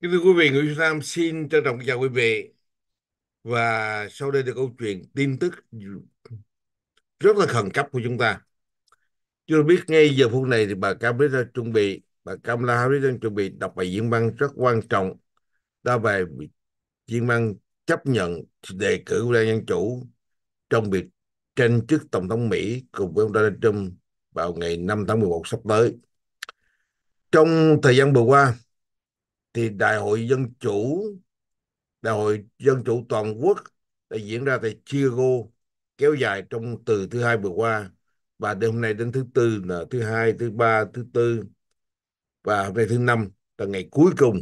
Kính thưa quý vị, người Việt Nam xin trân trọng chào quý vị. Và sau đây là câu chuyện tin tức rất là khẩn cấp của chúng ta. Chưa biết ngay giờ phút này thì bà Campuchia đang chuẩn bị, bà Kamala Harris đang chuẩn bị đọc bài diễn văn rất quan trọng. Đó bài diễn văn chấp nhận đề cử của đảng Dân Chủ trong việc tranh chức Tổng thống Mỹ cùng với ông Donald Trump vào ngày 5 tháng 11 sắp tới. Trong thời gian vừa qua, thì đại hội dân chủ đại hội dân chủ toàn quốc đã diễn ra tại Chicago kéo dài trong từ thứ hai vừa qua và đến hôm nay đến thứ tư là thứ hai thứ ba thứ tư và hôm nay thứ năm là ngày cuối cùng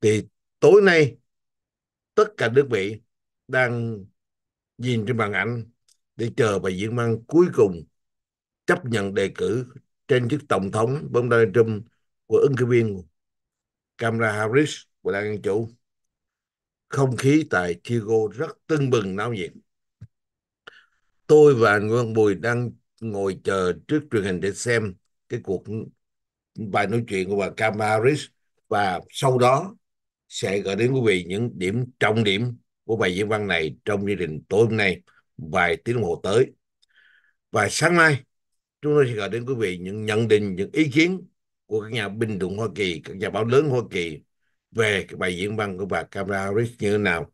thì tối nay tất cả nước Mỹ đang nhìn trên màn ảnh để chờ bài diễn văn cuối cùng chấp nhận đề cử trên chức tổng thống bóng Donald Trump của ứng cử viên Camera Harris của Đảng Dân Chủ. Không khí tại Chicago rất tưng bừng náo nhiệt. Tôi và anh Quang Bùi đang ngồi chờ trước truyền hình để xem cái cuộc bài nói chuyện của bà Camera Harris và sau đó sẽ gửi đến quý vị những điểm trọng điểm của bài diễn văn này trong chương trình tối hôm nay vài tiếng đồng hồ tới. Và sáng mai chúng tôi sẽ gửi đến quý vị những nhận định, những ý kiến của các nhà binh đụng Hoa Kỳ, các nhà báo lớn Hoa Kỳ về cái bài diễn văn của bà Kamala Harris như thế nào.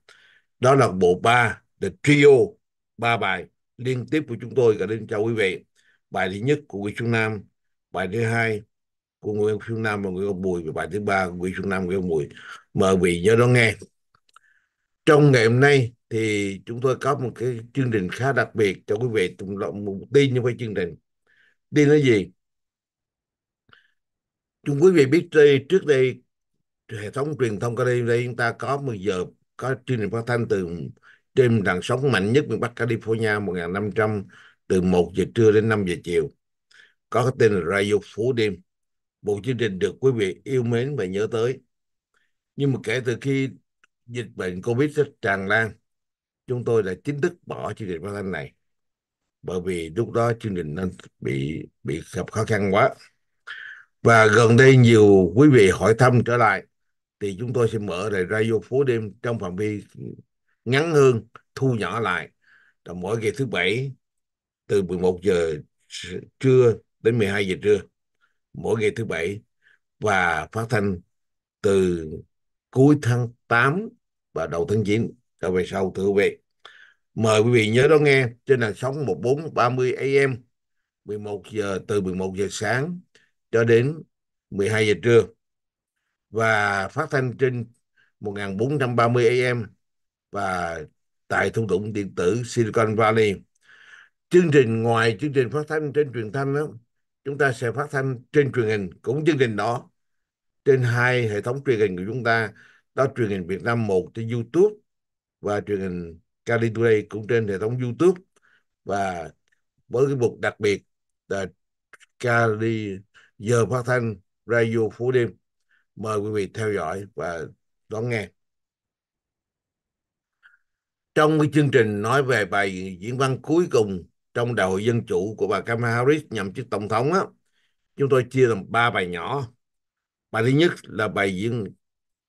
Đó là bộ ba The Trio, ba bài liên tiếp của chúng tôi gửi đến cho quý vị. Bài thứ nhất của Nguyễn Xuân Nam, bài thứ hai của Nguyễn Xuân Nam và Nguyễn Công Bùi và bài thứ ba của Nguyễn Xuân Nam và Nguyễn Công Bùi. Mời quý vị nhớ đón nghe. Trong ngày hôm nay thì chúng tôi có một cái chương trình khá đặc biệt cho quý vị. một tin như cái chương trình. Tin là gì? chúng quý vị biết đây trước đây hệ thống truyền thông California đây chúng ta có một giờ có chương trình phát thanh từ trên đàn sóng mạnh nhất miền Bắc California 1500 từ 1 giờ trưa đến 5 giờ chiều có cái tên là Radio Phố Đêm bộ chương trình được quý vị yêu mến và nhớ tới nhưng mà kể từ khi dịch bệnh Covid rất tràn lan chúng tôi đã chính thức bỏ chương trình phát thanh này bởi vì lúc đó chương trình nó bị bị gặp khó khăn quá và gần đây nhiều quý vị hỏi thăm trở lại thì chúng tôi sẽ mở lại radio phố đêm trong phạm vi ngắn hơn thu nhỏ lại là mỗi ngày thứ bảy từ 11 giờ trưa đến 12 giờ trưa mỗi ngày thứ bảy và phát thanh từ cuối tháng 8 và đầu tháng 9 trở về sau thưa quý vị mời quý vị nhớ đón nghe trên làn sóng 1430 AM 11 giờ từ 11 giờ sáng cho đến 12 giờ trưa và phát thanh trên 1430 AM và tại thung lũng điện tử Silicon Valley. Chương trình ngoài chương trình phát thanh trên truyền thanh đó, chúng ta sẽ phát thanh trên truyền hình cũng chương trình đó trên hai hệ thống truyền hình của chúng ta đó truyền hình Việt Nam một trên YouTube và truyền hình Cali Today cũng trên hệ thống YouTube và với cái mục đặc biệt là Cali giờ phát thanh radio Phú Đêm. Mời quý vị theo dõi và đón nghe. Trong cái chương trình nói về bài diễn văn cuối cùng trong đại hội dân chủ của bà Kamala Harris nhậm chức tổng thống á, chúng tôi chia làm ba bài nhỏ. Bài thứ nhất là bài diễn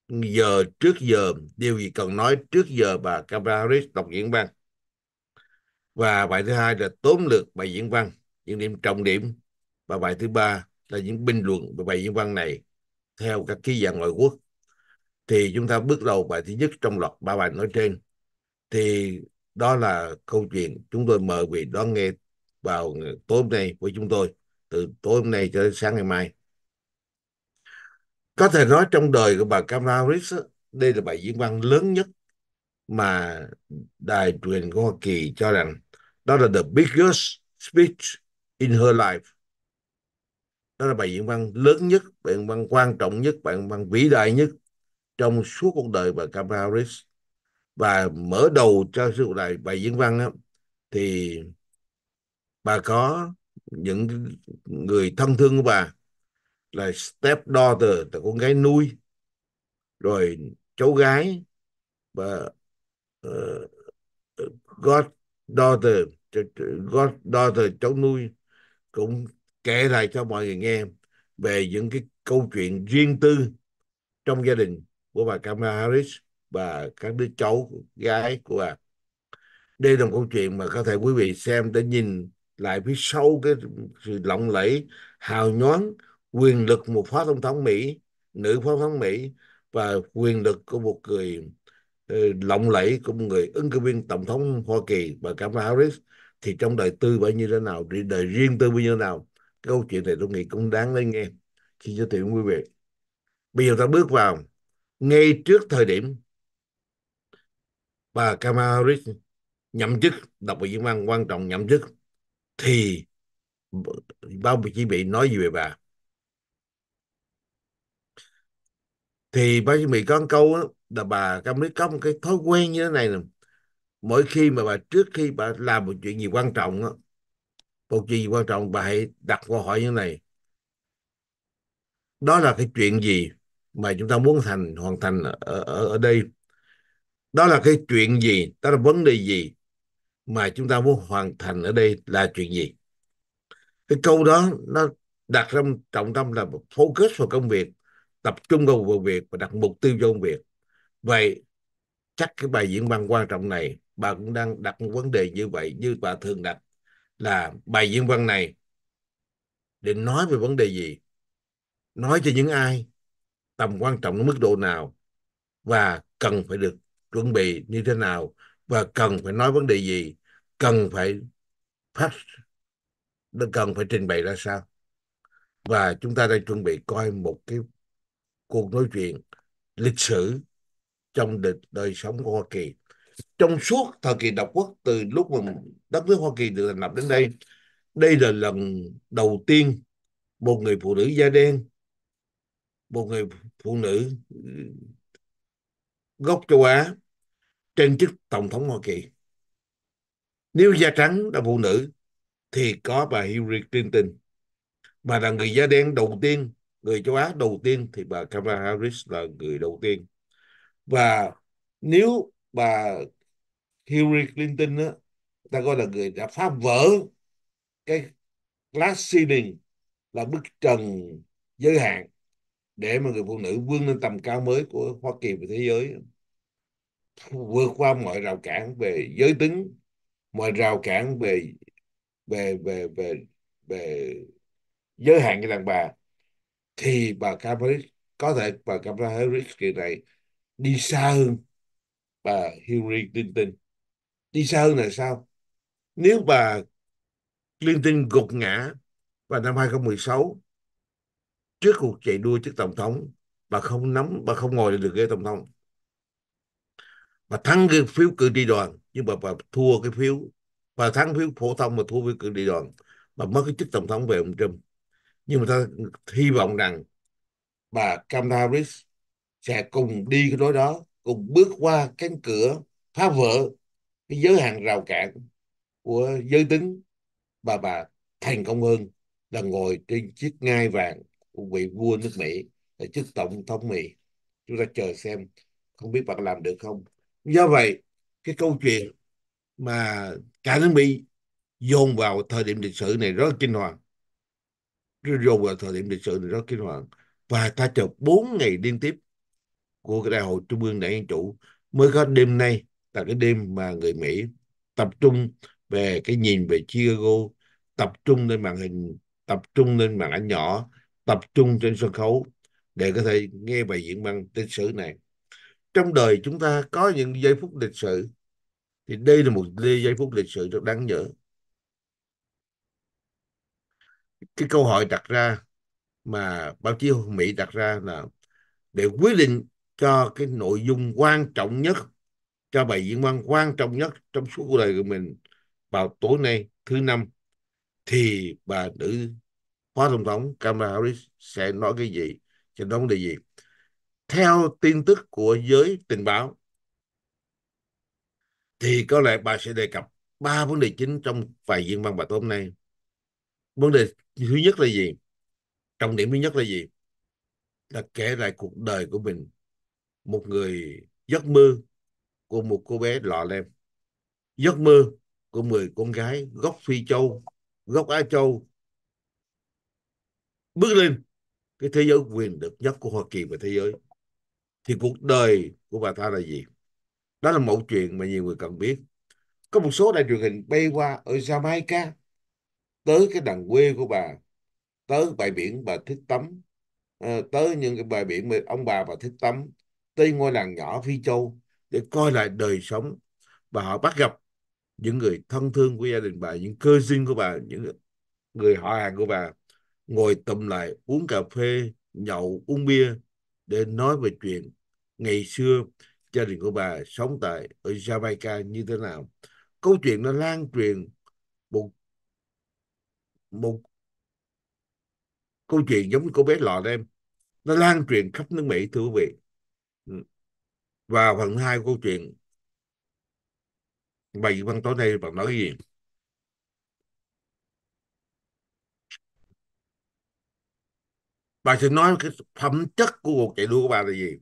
giờ trước giờ điều gì cần nói trước giờ bà Kamala Harris đọc diễn văn và bài thứ hai là tóm lược bài diễn văn những điểm trọng điểm và bài thứ ba là những bình luận về bài diễn văn này theo các ký giả ngoại quốc thì chúng ta bước đầu bài thứ nhất trong loạt ba bài nói trên thì đó là câu chuyện chúng tôi mời quý vị đón nghe vào tối hôm nay với chúng tôi từ tối hôm nay cho đến sáng ngày mai có thể nói trong đời của bà Kamala Harris đây là bài diễn văn lớn nhất mà đài truyền của Hoa Kỳ cho rằng đó là the biggest speech in her life đó là bài diễn văn lớn nhất bài diễn văn quan trọng nhất bài diễn văn vĩ đại nhất trong suốt cuộc đời bà Kamala Harris và mở đầu cho sự này bài diễn văn đó, thì bà có những người thân thương của bà là step daughter là con gái nuôi rồi cháu gái và uh, ờ, ờ, god daughter god daughter cháu nuôi cũng kể lại cho mọi người nghe về những cái câu chuyện riêng tư trong gia đình của bà Kamala Harris và các đứa cháu gái của bà. Đây là một câu chuyện mà có thể quý vị xem để nhìn lại phía sau cái sự lộng lẫy, hào nhoáng, quyền lực một phó tổng thống Mỹ, nữ phó tổng thống Mỹ và quyền lực của một người ờ, lộng lẫy của một người ứng cử viên tổng thống Hoa Kỳ bà Kamala Harris thì trong đời tư bao nhiêu thế nào, đời riêng tư bao nhiêu nào câu chuyện này tôi nghĩ cũng đáng nên nghe khi giới thiệu quý vị bây giờ ta bước vào ngay trước thời điểm bà Kamala Harris nhậm chức đọc bộ diễn văn quan trọng nhậm chức thì bao vị chỉ bị nói gì về bà thì bao chỉ bị có câu đó, là bà cam lý có một cái thói quen như thế này nè mỗi khi mà bà trước khi bà làm một chuyện gì quan trọng đó, một chuyện gì quan trọng bà hãy đặt câu hỏi như này đó là cái chuyện gì mà chúng ta muốn thành hoàn thành ở, ở, ở đây đó là cái chuyện gì đó là vấn đề gì mà chúng ta muốn hoàn thành ở đây là chuyện gì cái câu đó nó đặt trong trọng tâm là focus vào công việc tập trung vào công việc và đặt mục tiêu cho công việc vậy chắc cái bài diễn văn quan trọng này bà cũng đang đặt một vấn đề như vậy như bà thường đặt là bài diễn văn này để nói về vấn đề gì nói cho những ai tầm quan trọng ở mức độ nào và cần phải được chuẩn bị như thế nào và cần phải nói vấn đề gì cần phải phát cần phải trình bày ra sao và chúng ta đang chuẩn bị coi một cái cuộc nói chuyện lịch sử trong đời, đời sống của Hoa Kỳ trong suốt thời kỳ độc quốc từ lúc mà đất nước Hoa Kỳ được thành lập đến đây đây là lần đầu tiên một người phụ nữ da đen một người phụ nữ gốc châu Á trên chức tổng thống Hoa Kỳ nếu da trắng là phụ nữ thì có bà Hillary Clinton mà là người da đen đầu tiên người châu Á đầu tiên thì bà Kamala Harris là người đầu tiên và nếu bà Hillary Clinton đó ta gọi là người đã phá vỡ cái glass ceiling là bức trần giới hạn để mà người phụ nữ vươn lên tầm cao mới của Hoa Kỳ và thế giới vượt qua mọi rào cản về giới tính mọi rào cản về về về về về giới hạn cái đàn bà thì bà Kamala có thể bà Kamala Harris kỳ này đi xa hơn bà Hillary Clinton đi xa hơn là sao nếu bà Clinton gục ngã vào năm 2016 trước cuộc chạy đua chức tổng thống bà không nắm bà không ngồi được ghế tổng thống bà thắng cái phiếu cử tri đoàn nhưng mà bà thua cái phiếu bà thắng phiếu phổ thông mà thua phiếu cử tri đoàn bà mất cái chức tổng thống về ông Trump nhưng mà ta hy vọng rằng bà Kamala Harris sẽ cùng đi cái đối đó cùng bước qua cánh cửa phá vỡ cái giới hạn rào cản của giới tính và bà thành công hơn là ngồi trên chiếc ngai vàng của vị vua nước Mỹ là chức tổng thống Mỹ chúng ta chờ xem không biết bạn làm được không do vậy cái câu chuyện mà cả nước Mỹ dồn vào thời điểm lịch sử này rất kinh hoàng dồn vào thời điểm lịch sử này rất kinh hoàng và ta chờ 4 ngày liên tiếp của đại hội trung ương đảng dân chủ mới có đêm nay là cái đêm mà người mỹ tập trung về cái nhìn về chicago tập trung lên màn hình tập trung lên màn ảnh nhỏ tập trung trên sân khấu để có thể nghe bài diễn văn lịch sử này trong đời chúng ta có những giây phút lịch sử thì đây là một giây phút lịch sử rất đáng nhớ cái câu hỏi đặt ra mà báo chí Mỹ đặt ra là để quyết định cho cái nội dung quan trọng nhất cho bài diễn văn quan trọng nhất trong suốt cuộc đời của mình vào tối nay thứ năm thì bà nữ phó tổng thống Kamala Harris sẽ nói cái gì sẽ nói vấn đề gì theo tin tức của giới tình báo thì có lẽ bà sẽ đề cập ba vấn đề chính trong bài diễn văn bà tối hôm nay vấn đề thứ nhất là gì trọng điểm thứ nhất là gì là kể lại cuộc đời của mình một người giấc mơ của một cô bé lọ lem giấc mơ của 10 con gái gốc phi châu gốc á châu bước lên cái thế giới quyền lực nhất của hoa kỳ và thế giới thì cuộc đời của bà ta là gì đó là một chuyện mà nhiều người cần biết có một số đài truyền hình bay qua ở jamaica tới cái đằng quê của bà tới bãi biển bà thích tắm ờ, tới những cái bãi biển mà ông bà bà thích tắm tới ngôi làng nhỏ Phi Châu để coi lại đời sống và họ bắt gặp những người thân thương của gia đình bà, những cơ duyên của bà, những người họ hàng của bà ngồi tụm lại uống cà phê, nhậu, uống bia để nói về chuyện ngày xưa gia đình của bà sống tại ở Jamaica như thế nào. Câu chuyện nó lan truyền một một câu chuyện giống như cô bé lọ em nó lan truyền khắp nước Mỹ thưa quý vị và phần hai của câu chuyện bài diễn văn tối nay bạn nói gì bà sẽ nói cái phẩm chất của cuộc chạy đua của bà là gì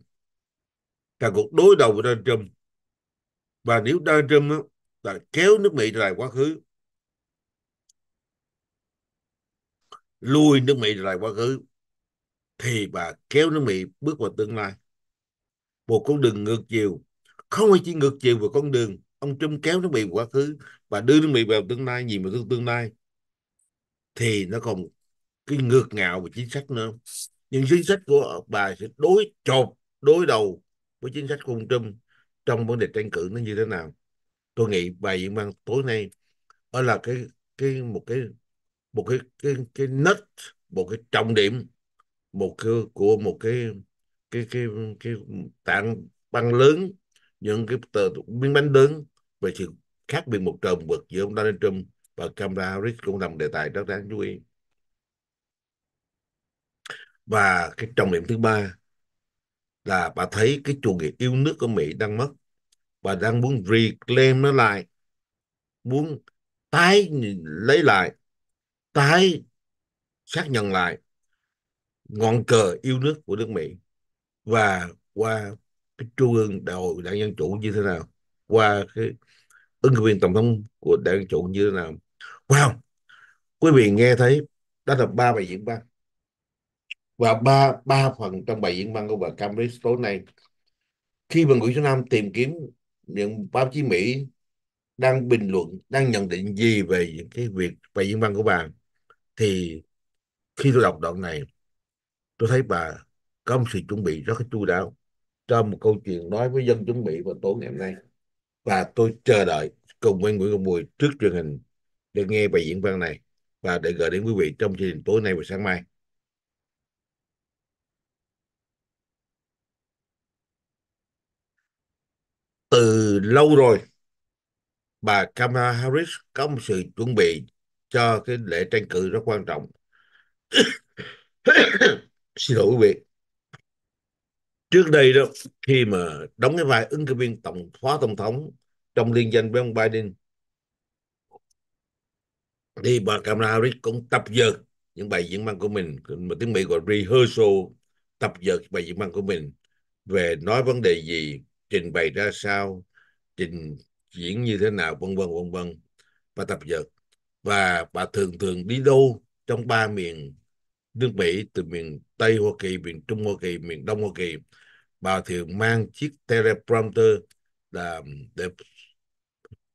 là cuộc đối đầu với Donald Trump và nếu Donald Trump đó, là kéo nước Mỹ trở lại quá khứ lùi nước Mỹ trở lại quá khứ thì bà kéo nước Mỹ bước vào tương lai một con đường ngược chiều không phải chỉ ngược chiều về con đường ông Trump kéo nó bị quá khứ và đưa nó bị vào tương lai nhìn mà tương tương lai thì nó còn cái ngược ngạo về chính sách nữa những chính sách của bà sẽ đối chọc đối đầu với chính sách của ông Trump trong vấn đề tranh cử nó như thế nào tôi nghĩ bài diễn văn tối nay đó là cái cái một cái một cái cái cái nết một cái trọng điểm một cái của một cái cái cái cái tảng băng lớn những cái tờ, miếng bánh lớn về sự khác biệt một trời một vực giữa ông Donald Trump và Kamala Harris cũng là một đề tài rất đáng chú ý và cái trọng điểm thứ ba là bà thấy cái chủ nghĩa yêu nước của Mỹ đang mất và đang muốn reclaim nó lại muốn tái lấy lại tái xác nhận lại ngọn cờ yêu nước của nước Mỹ và qua cái trung ương đại hội đảng dân chủ như thế nào qua cái ứng cử viên tổng thống của đảng dân chủ như thế nào wow quý vị nghe thấy đó là ba bài diễn văn và ba ba phần trong bài diễn văn của bà Cambridge tối nay khi mà Nguyễn Xuân Nam tìm kiếm những báo chí Mỹ đang bình luận đang nhận định gì về những cái việc bài diễn văn của bà thì khi tôi đọc đoạn này tôi thấy bà có một sự chuẩn bị rất là chu đáo cho một câu chuyện nói với dân chuẩn bị vào tối ngày hôm nay và tôi chờ đợi cùng với Nguyễn Công Bùi trước truyền hình để nghe bài diễn văn này và để gửi đến quý vị trong chương trình tối nay và sáng mai. Từ lâu rồi, bà Kamala Harris có một sự chuẩn bị cho cái lễ tranh cử rất quan trọng. Xin lỗi quý vị trước đây đó khi mà đóng cái vai ứng cử viên tổng phó tổng thống trong liên danh với ông Biden thì bà Kamala Harris cũng tập dượt những bài diễn văn của mình mà tiếng Mỹ gọi rehearsal tập dượt bài diễn văn của mình về nói vấn đề gì trình bày ra sao trình diễn như thế nào vân vân vân vân và tập dượt và bà thường thường đi đâu trong ba miền nước Mỹ từ miền Tây Hoa Kỳ, miền Trung Hoa Kỳ, miền Đông Hoa Kỳ. Bà thường mang chiếc teleprompter là để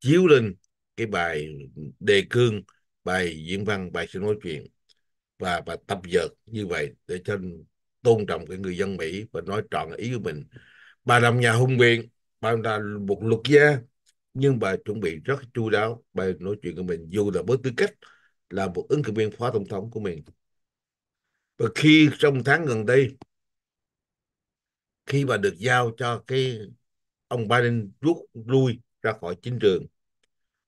chiếu lên cái bài đề cương, bài diễn văn, bài sẽ nói chuyện và bà tập dượt như vậy để cho tôn trọng cái người dân Mỹ và nói trọn ý của mình. Bà làm nhà hùng biện, bà là một luật gia nhưng bà chuẩn bị rất chu đáo bài nói chuyện của mình dù là với tư cách là một ứng cử viên phó tổng thống của mình và khi trong tháng gần đây khi bà được giao cho cái ông Biden rút lui ra khỏi chính trường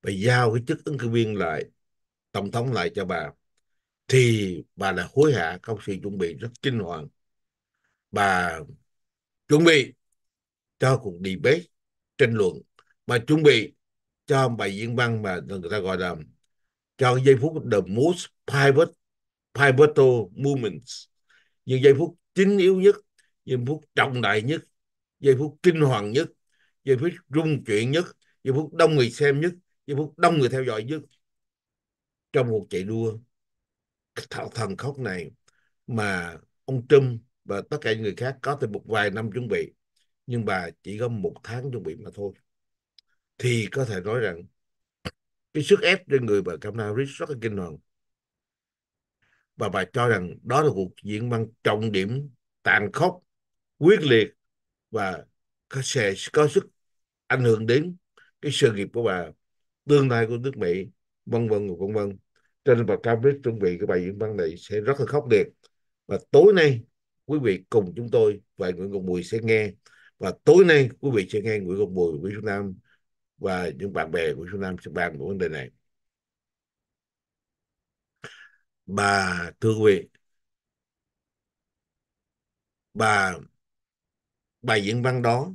và giao cái chức ứng cử viên lại tổng thống lại cho bà thì bà là hối hả công sự chuẩn bị rất kinh hoàng bà chuẩn bị cho cuộc debate tranh luận bà chuẩn bị cho bài diễn văn mà người ta gọi là cho giây phút the most private pivotal moments những giây phút chính yếu nhất những phút trọng đại nhất giây phút kinh hoàng nhất giây phút rung chuyển nhất giây phút đông người xem nhất giây phút đông người theo dõi nhất trong cuộc chạy đua thần khóc này mà ông Trump và tất cả những người khác có từ một vài năm chuẩn bị nhưng bà chỉ có một tháng chuẩn bị mà thôi thì có thể nói rằng cái sức ép trên người bà Kamala Harris rất là kinh hoàng và bà cho rằng đó là cuộc diễn văn trọng điểm tàn khốc quyết liệt và có sẽ có sức ảnh hưởng đến cái sự nghiệp của bà tương lai của nước Mỹ vân vân và vân vân cho nên bà Cambridge chuẩn bị cái bài diễn văn này sẽ rất là khốc liệt và tối nay quý vị cùng chúng tôi và Nguyễn công Bùi sẽ nghe và tối nay quý vị sẽ nghe Nguyễn công Bùi Nguyễn Xuân Nam và những bạn bè của Xuân Nam sẽ bàn về vấn đề này bà thưa quý vị bà bài diễn văn đó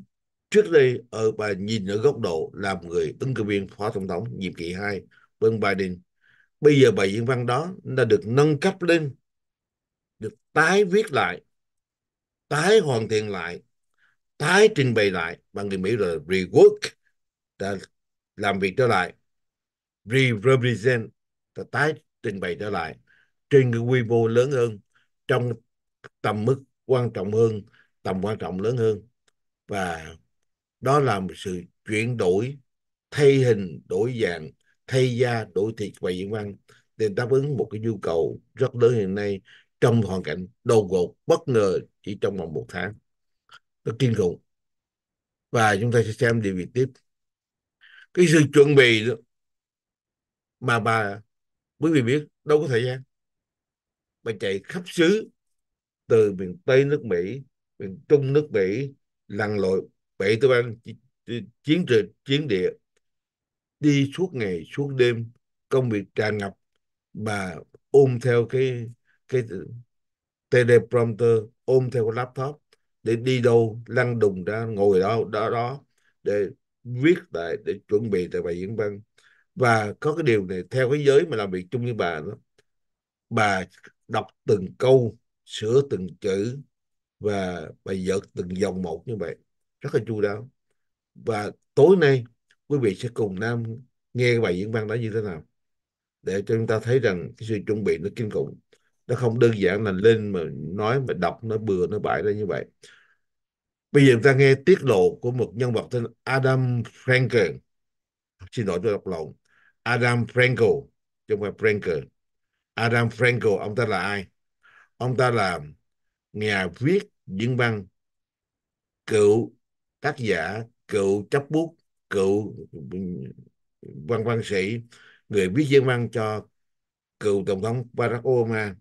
trước đây ở bà nhìn ở góc độ làm người ứng cử viên phó tổng thống nhiệm kỳ 2 bên Biden bây giờ bài diễn văn đó đã được nâng cấp lên được tái viết lại tái hoàn thiện lại tái trình bày lại và người Mỹ là rework đã làm việc trở lại re-represent ta tái trình bày trở lại trên cái quy mô lớn hơn trong tầm mức quan trọng hơn tầm quan trọng lớn hơn và đó là một sự chuyển đổi thay hình đổi dạng thay da đổi thịt và diện văn để đáp ứng một cái nhu cầu rất lớn hiện nay trong hoàn cảnh đột ngột bất ngờ chỉ trong vòng một tháng nó kinh khủng và chúng ta sẽ xem điều gì tiếp cái sự chuẩn bị đó mà bà quý vị biết đâu có thời gian và chạy khắp xứ từ miền Tây nước Mỹ, miền Trung nước Mỹ, lặn lội bảy tư bang chiến trường chiến địa đi suốt ngày suốt đêm công việc tràn ngập mà ôm theo cái cái teleprompter ôm theo cái laptop để đi đâu lăn đùng ra ngồi đó đó đó để viết lại để chuẩn bị tại bài diễn văn và có cái điều này theo cái giới mà làm việc chung với bà đó bà đọc từng câu sửa từng chữ và bài vở từng dòng một như vậy rất là chu đáo và tối nay quý vị sẽ cùng nam nghe bài diễn văn đó như thế nào để cho chúng ta thấy rằng cái sự chuẩn bị nó kinh khủng nó không đơn giản là lên mà nói mà đọc nó bừa nó bại ra như vậy bây giờ chúng ta nghe tiết lộ của một nhân vật tên Adam Frankel xin lỗi tôi đọc lộn Adam Frankel chứ không phải Frankel Adam Frankel ông ta là ai ông ta là nhà viết diễn văn cựu tác giả cựu chấp bút cựu văn văn sĩ người viết diễn văn cho cựu tổng thống Barack Obama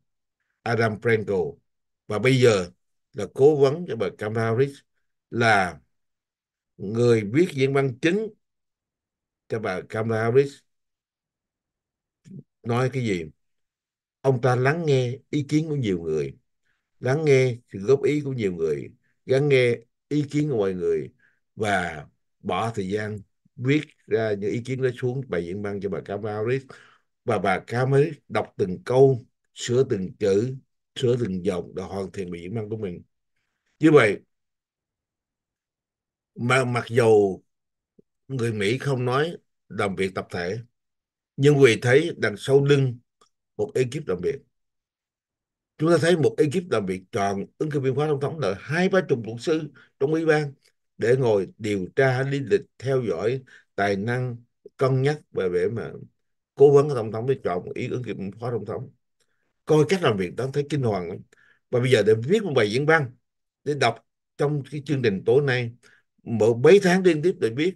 Adam Frankel và bây giờ là cố vấn cho bà Kamala Harris là người viết diễn văn chính cho bà Kamala Harris nói cái gì ông ta lắng nghe ý kiến của nhiều người lắng nghe sự góp ý của nhiều người lắng nghe ý kiến của mọi người và bỏ thời gian viết ra những ý kiến đó xuống bài diễn văn cho bà Camaris và bà Camaris đọc từng câu sửa từng chữ sửa từng dòng để hoàn thiện bài diễn văn của mình như vậy mà mặc dù người Mỹ không nói làm việc tập thể nhưng vì thấy đằng sau lưng một ekip làm việc chúng ta thấy một ekip làm việc chọn ứng cử viên phó tổng thống là hai ba chục luật sư trong ủy ban để ngồi điều tra lý lịch theo dõi tài năng cân nhắc về để mà cố vấn tổng thống để chọn ý ứng cử viên phó tổng thống coi cách làm việc đó thấy kinh hoàng lắm và bây giờ để viết một bài diễn văn để đọc trong cái chương trình tối nay một mấy tháng liên tiếp để viết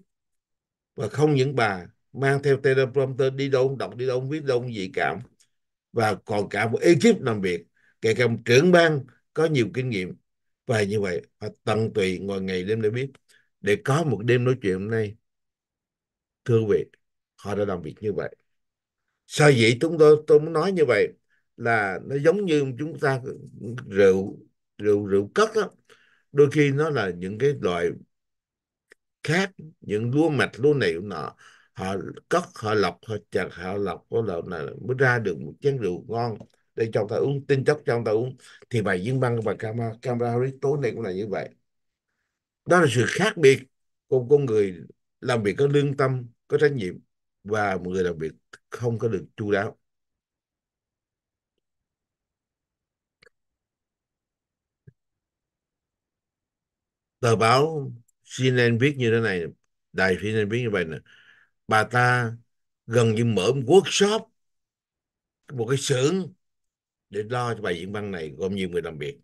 và không những bà mang theo teleprompter đi đâu đọc đi đâu viết đâu gì cảm và còn cả một ekip làm việc kể cả một trưởng ban có nhiều kinh nghiệm và như vậy và tận tụy ngồi ngày đêm để biết để có một đêm nói chuyện hôm nay thưa vị họ đã làm việc như vậy sao vậy chúng tôi tôi muốn nói như vậy là nó giống như chúng ta rượu rượu rượu cất đó. đôi khi nó là những cái loại khác những lúa mạch lúa này lúa nọ họ cất họ lọc họ chặt họ lọc có lọc này mới ra được một chén rượu ngon để cho ta uống tinh chất cho ta uống thì bài diễn băng và camera camera tối nay cũng là như vậy đó là sự khác biệt của con người làm việc có lương tâm có trách nhiệm và một người làm việc không có được chu đáo tờ báo CNN viết như thế này đài CNN viết như vậy này bà ta gần như mở một workshop một cái xưởng để lo cho bài diễn văn này gồm nhiều người làm việc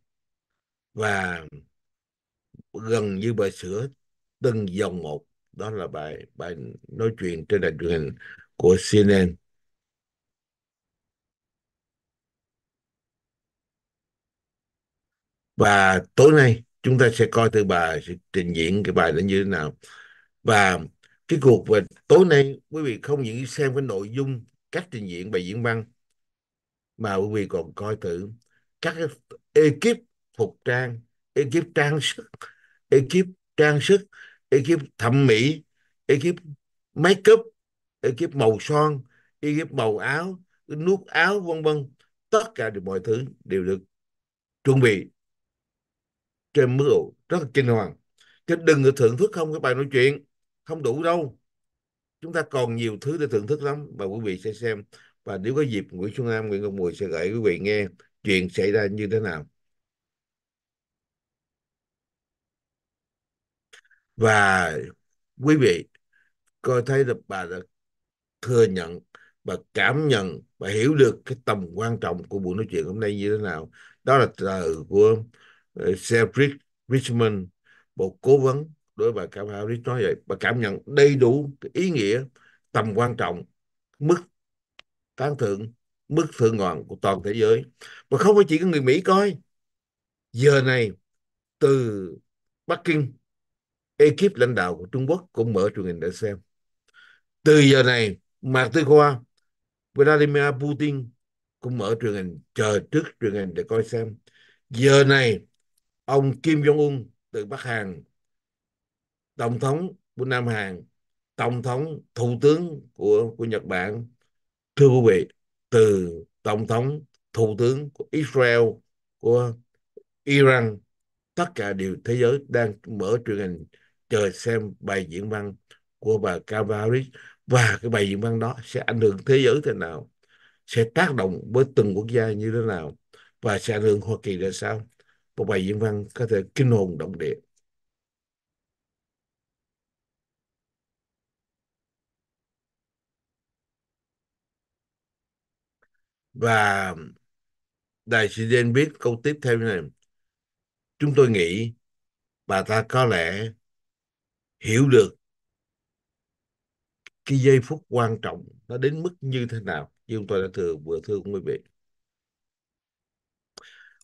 và gần như bài sửa từng dòng một đó là bài bài nói chuyện trên đài truyền hình của CNN và tối nay chúng ta sẽ coi từ bài sẽ trình diễn cái bài đó như thế nào và cái cuộc về tối nay quý vị không những xem cái nội dung các trình diễn bài diễn văn mà quý vị còn coi thử các ekip phục trang ekip trang sức ekip trang sức ekip thẩm mỹ ekip make up ekip màu son ekip màu áo nút áo vân vân tất cả đều mọi thứ đều được chuẩn bị trên mức độ rất là kinh hoàng chứ đừng có thưởng thức không cái bài nói chuyện không đủ đâu chúng ta còn nhiều thứ để thưởng thức lắm và quý vị sẽ xem và nếu có dịp Nguyễn Xuân Nam Nguyễn Ngọc Mùi sẽ gửi quý vị nghe chuyện xảy ra như thế nào và quý vị coi thấy được bà đã thừa nhận và cảm nhận và hiểu được cái tầm quan trọng của buổi nói chuyện hôm nay như thế nào đó là từ của ờ, Cedric Richmond một cố vấn đối với bà Cảm Harris nói vậy bà cảm nhận đầy đủ cái ý nghĩa tầm quan trọng mức tán thưởng mức thượng ngọn của toàn thế giới mà không phải chỉ có người Mỹ coi giờ này từ Bắc Kinh ekip lãnh đạo của Trung Quốc cũng mở truyền hình để xem từ giờ này Mạc Tư Khoa Vladimir Putin cũng mở truyền hình chờ trước truyền hình để coi xem giờ này ông Kim Jong Un từ Bắc Hàn tổng thống của Nam Hàn tổng thống thủ tướng của của Nhật Bản thưa quý vị từ tổng thống thủ tướng của Israel của Iran tất cả đều thế giới đang mở truyền hình chờ xem bài diễn văn của bà Kavaris và cái bài diễn văn đó sẽ ảnh hưởng thế giới thế nào sẽ tác động với từng quốc gia như thế nào và sẽ ảnh hưởng Hoa Kỳ ra sao một bài diễn văn có thể kinh hồn động địa và đại sĩ Đen viết câu tiếp theo như này chúng tôi nghĩ bà ta có lẽ hiểu được cái giây phút quan trọng nó đến mức như thế nào như chúng tôi đã thừa vừa thưa quý vị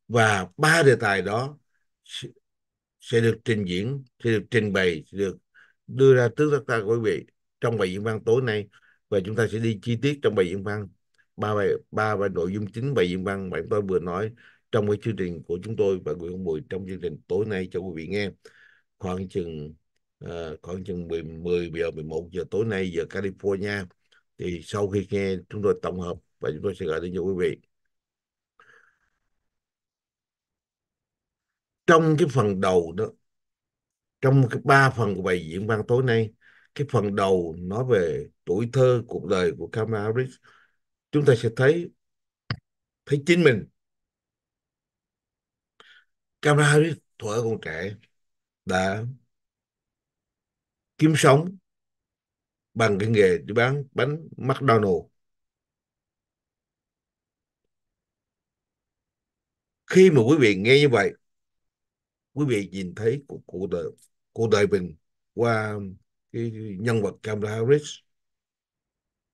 và ba đề tài đó sẽ được trình diễn sẽ được trình bày sẽ được đưa ra trước tất cả quý vị trong bài diễn văn tối nay và chúng ta sẽ đi chi tiết trong bài diễn văn ba bài ba bài nội dung chính bài diễn văn mà chúng tôi vừa nói trong cái chương trình của chúng tôi và Nguyễn Hồng Bùi trong chương trình tối nay cho quý vị nghe khoảng chừng uh, khoảng chừng 10, 10 giờ 11 giờ tối nay giờ California thì sau khi nghe chúng tôi tổng hợp và chúng tôi sẽ gửi đến cho quý vị trong cái phần đầu đó trong cái ba phần của bài diễn văn tối nay cái phần đầu nói về tuổi thơ cuộc đời của Kamala Harris chúng ta sẽ thấy thấy chính mình Camera Harris thuở còn trẻ đã kiếm sống bằng cái nghề đi bán bánh McDonald. Khi mà quý vị nghe như vậy, quý vị nhìn thấy cuộc, cuộc đời cuộc đời mình qua cái nhân vật Kamala Harris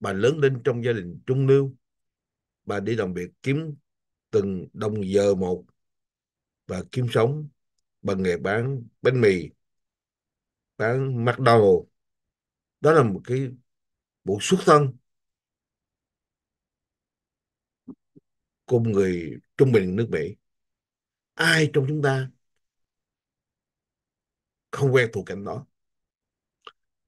bà lớn lên trong gia đình trung lưu bà đi làm việc kiếm từng đồng giờ một và kiếm sống bằng nghề bán bánh mì bán mặt đầu. đó là một cái bộ xuất thân của người trung bình nước Mỹ ai trong chúng ta không quen thuộc cảnh đó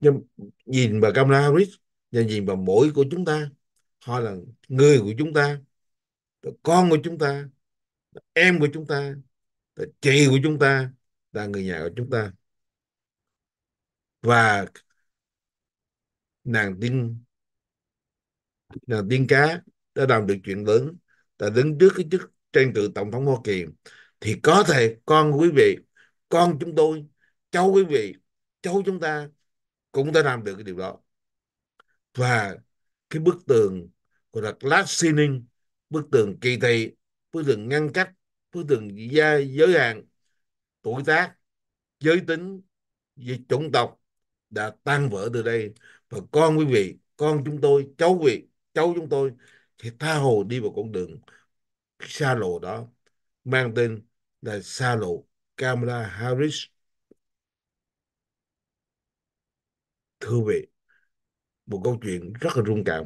nhưng nhìn bà Kamala Harris và gì mà mỗi của chúng ta họ là người của chúng ta là con của chúng ta là em của chúng ta là chị của chúng ta là người nhà của chúng ta và nàng tiên nàng tiên cá đã làm được chuyện lớn đã đứng trước cái chức tranh cử tổng thống Hoa Kỳ thì có thể con quý vị con chúng tôi cháu quý vị cháu chúng ta cũng đã làm được cái điều đó và cái bức tường gọi là glass ceiling bức tường kỳ thị bức tường ngăn cách bức tường gia giới hạn tuổi tác giới tính về chủng tộc đã tan vỡ từ đây và con quý vị con chúng tôi cháu quý cháu chúng tôi thì tha hồ đi vào con đường xa lộ đó mang tên là xa lộ Kamala Harris thưa vị một câu chuyện rất là rung cảm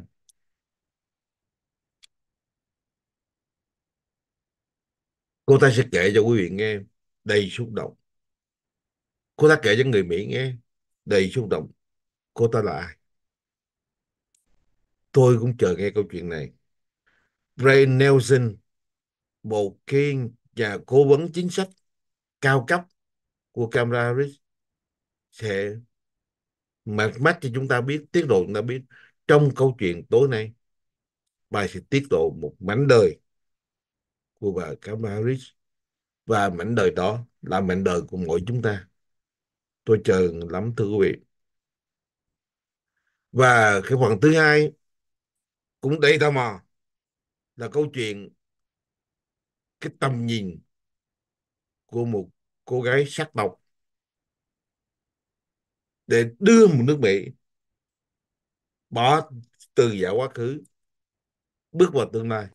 cô ta sẽ kể cho quý vị nghe đầy xúc động cô ta kể cho người mỹ nghe đầy xúc động cô ta là ai tôi cũng chờ nghe câu chuyện này Ray Nelson một cái nhà cố vấn chính sách cao cấp của Kamala Harris sẽ mà mắt cho chúng ta biết tiết lộ chúng ta biết trong câu chuyện tối nay bài sẽ tiết lộ một mảnh đời của bà Kamala và mảnh đời đó là mảnh đời của mỗi chúng ta tôi chờ lắm thưa quý vị và cái phần thứ hai cũng đầy tò mò là câu chuyện cái tầm nhìn của một cô gái sắc tộc để đưa một nước Mỹ bỏ từ giả quá khứ bước vào tương lai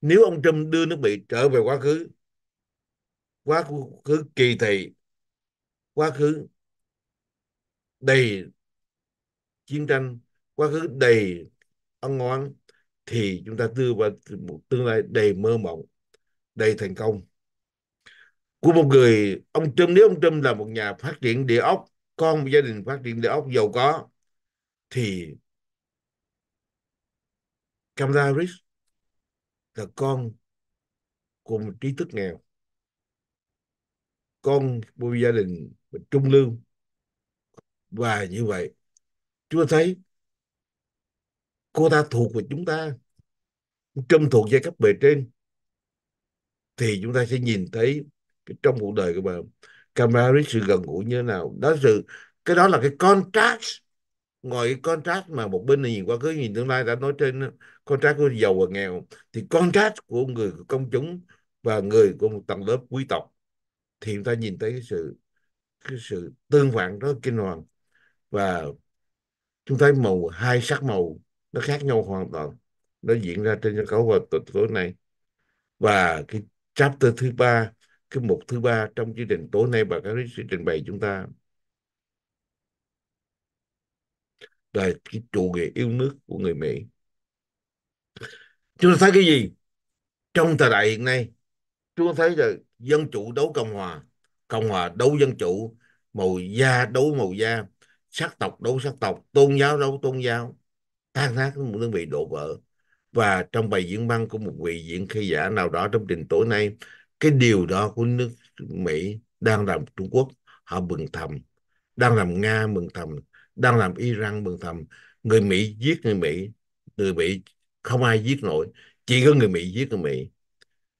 nếu ông Trump đưa nước Mỹ trở về quá khứ quá khứ kỳ thị quá khứ đầy chiến tranh quá khứ đầy ân oán thì chúng ta đưa vào một tương lai đầy mơ mộng đầy thành công của một người ông Trump nếu ông Trump là một nhà phát triển địa ốc con gia đình phát triển địa ốc giàu có thì Kamala Harris là con của một trí thức nghèo con của gia đình trung lưu và như vậy chúng ta thấy cô ta thuộc về chúng ta trâm thuộc giai cấp bề trên thì chúng ta sẽ nhìn thấy trong cuộc đời của bà camera với sự gần gũi như thế nào đó sự cái đó là cái contrast ngoài cái contrast mà một bên này nhìn qua cứ nhìn tương lai đã nói trên contrast của giàu và nghèo thì contrast của người của công chúng và người của một tầng lớp quý tộc thì chúng ta nhìn thấy cái sự cái sự tương phản đó kinh hoàng và chúng thấy màu hai sắc màu nó khác nhau hoàn toàn nó diễn ra trên sân khấu vào tối, tối nay và cái chapter thứ ba cái mục thứ ba trong chương trình tối nay bà Carrie sẽ trình bày chúng ta là cái chủ nghĩa yêu nước của người Mỹ. Chúng ta thấy cái gì? Trong thời đại hiện nay, chúng ta thấy là dân chủ đấu cộng hòa, cộng hòa đấu dân chủ, màu da đấu màu da, sắc tộc đấu sắc tộc, tôn giáo đấu tôn giáo, tan nát một đơn vị đổ vỡ. Và trong bài diễn văn của một vị diễn khê giả nào đó trong trình tối nay, cái điều đó của nước Mỹ đang làm Trung Quốc họ bừng thầm đang làm Nga bừng thầm đang làm Iran bừng thầm người Mỹ giết người Mỹ người Mỹ không ai giết nổi chỉ có người Mỹ giết người Mỹ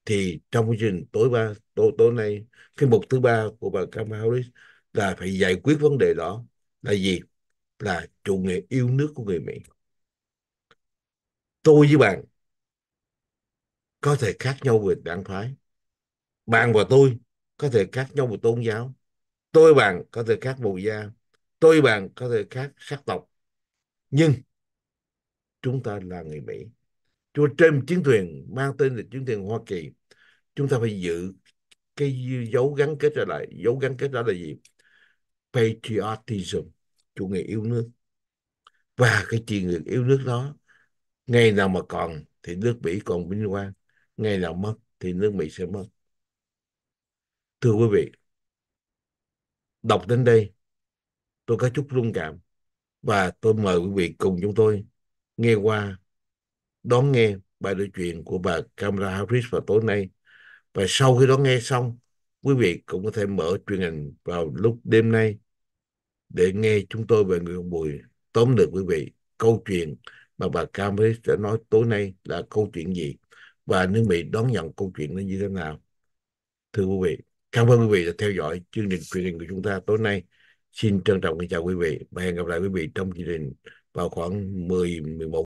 thì trong chương trình tối ba tối tối nay cái mục thứ ba của bà Kamala Harris là phải giải quyết vấn đề đó là gì là chủ nghĩa yêu nước của người Mỹ tôi với bạn có thể khác nhau về đảng phái bạn và tôi có thể khác nhau về tôn giáo tôi bạn có thể khác màu da tôi bạn có thể khác sắc tộc nhưng chúng ta là người mỹ chúa trên chiến thuyền mang tên là chiến thuyền hoa kỳ chúng ta phải giữ cái dấu gắn kết trở lại dấu gắn kết đó là gì patriotism chủ nghĩa yêu nước và cái chuyện người yêu nước đó ngày nào mà còn thì nước mỹ còn vinh quang ngày nào mất thì nước mỹ sẽ mất Thưa quý vị, đọc đến đây, tôi có chút rung cảm và tôi mời quý vị cùng chúng tôi nghe qua, đón nghe bài đối chuyện của bà Kamala Harris vào tối nay. Và sau khi đó nghe xong, quý vị cũng có thể mở truyền hình vào lúc đêm nay để nghe chúng tôi về người ông Bùi tóm được quý vị câu chuyện mà bà Camry sẽ nói tối nay là câu chuyện gì và nước Mỹ đón nhận câu chuyện nó như thế nào. Thưa quý vị. Cảm ơn quý vị đã theo dõi chương trình truyền hình của chúng ta tối nay. Xin trân trọng kính chào quý vị và hẹn gặp lại quý vị trong chương trình vào khoảng 10 11